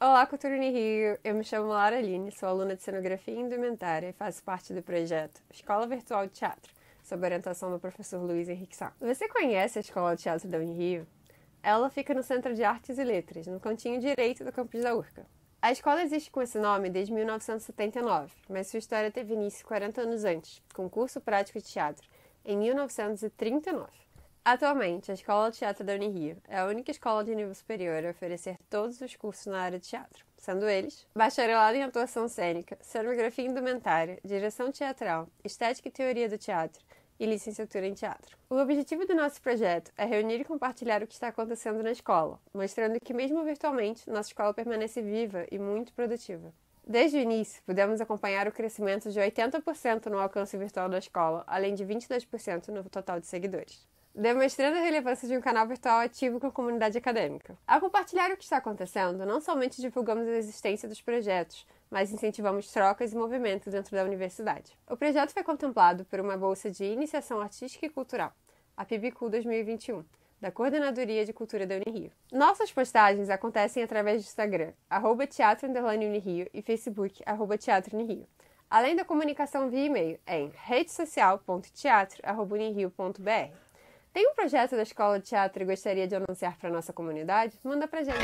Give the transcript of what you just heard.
Olá, Cultura Rio! Eu me chamo Lara Aline, sou aluna de Cenografia e Indumentária e faço parte do projeto Escola Virtual de Teatro, sob orientação do professor Luiz Henrique Sá. Você conhece a Escola de Teatro da Unirio? Ela fica no Centro de Artes e Letras, no cantinho direito do campus da URCA. A escola existe com esse nome desde 1979, mas sua história teve início 40 anos antes, com curso prático de teatro, em 1939. Atualmente, a Escola de Teatro da Unirio é a única escola de nível superior a oferecer todos os cursos na área de teatro, sendo eles bacharelado em atuação cênica, cenografia indumentária, direção teatral, estética e teoria do teatro e licenciatura em teatro. O objetivo do nosso projeto é reunir e compartilhar o que está acontecendo na escola, mostrando que mesmo virtualmente, nossa escola permanece viva e muito produtiva. Desde o início, pudemos acompanhar o crescimento de 80% no alcance virtual da escola, além de 22% no total de seguidores demonstrando a relevância de um canal virtual ativo com a comunidade acadêmica. Ao compartilhar o que está acontecendo, não somente divulgamos a existência dos projetos, mas incentivamos trocas e movimentos dentro da universidade. O projeto foi contemplado por uma bolsa de iniciação artística e cultural, a PIBICU 2021, da Coordenadoria de Cultura da Unirio. Nossas postagens acontecem através do Instagram, arroba teatro Unirio e Facebook, arroba teatro Unirio. Além da comunicação via e-mail é em redesocial.teatro.unirio.br. Tem um projeto da Escola de Teatro e gostaria de anunciar para nossa comunidade? Manda pra gente.